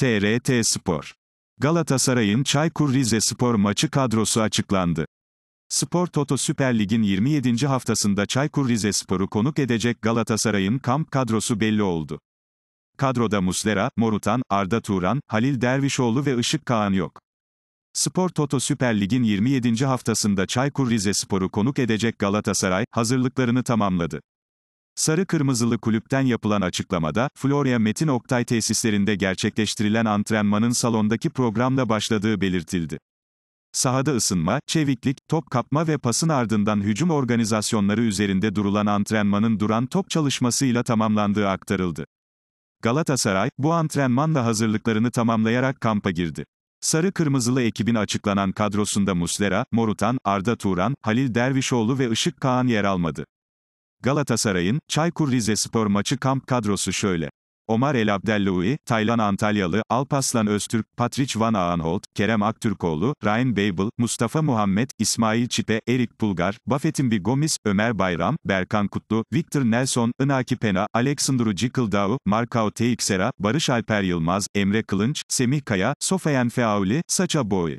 TRT Spor. Galatasaray'ın Çaykur Rizespor maçı kadrosu açıklandı. Spor Toto Süper Lig'in 27. haftasında Çaykur Rizespor'u konuk edecek Galatasaray'ın kamp kadrosu belli oldu. Kadroda Muslera, Morutan, Arda Turan, Halil Dervişoğlu ve Işık Kağan yok. Spor Toto Süper Lig'in 27. haftasında Çaykur Rizespor'u konuk edecek Galatasaray hazırlıklarını tamamladı. Sarı Kırmızılı Kulüpten yapılan açıklamada, Florya Metin Oktay tesislerinde gerçekleştirilen antrenmanın salondaki programla başladığı belirtildi. Sahada ısınma, çeviklik, top kapma ve pasın ardından hücum organizasyonları üzerinde durulan antrenmanın duran top çalışmasıyla tamamlandığı aktarıldı. Galatasaray, bu antrenmanla hazırlıklarını tamamlayarak kampa girdi. Sarı Kırmızılı ekibin açıklanan kadrosunda Muslera, Morutan, Arda Turan, Halil Dervişoğlu ve Işık Kaan yer almadı. Galatasaray'ın, Çaykur Rizespor maçı kamp kadrosu şöyle. Omar El Abdelloui, Taylan Antalyalı, Alpaslan Öztürk, Patrick Van Aanholt, Kerem Aktürkoğlu, Ryan Babel, Mustafa Muhammed, İsmail Çipe, Erik Pulgar, Buffett'in bir Gomis, Ömer Bayram, Berkan Kutlu, Victor Nelson, Inaki Pena, Aleksandru Cikıldao, Markao Teixeira, Barış Alper Yılmaz, Emre Kılınç, Semih Kaya, Sofayan Feauli, Saça Boy.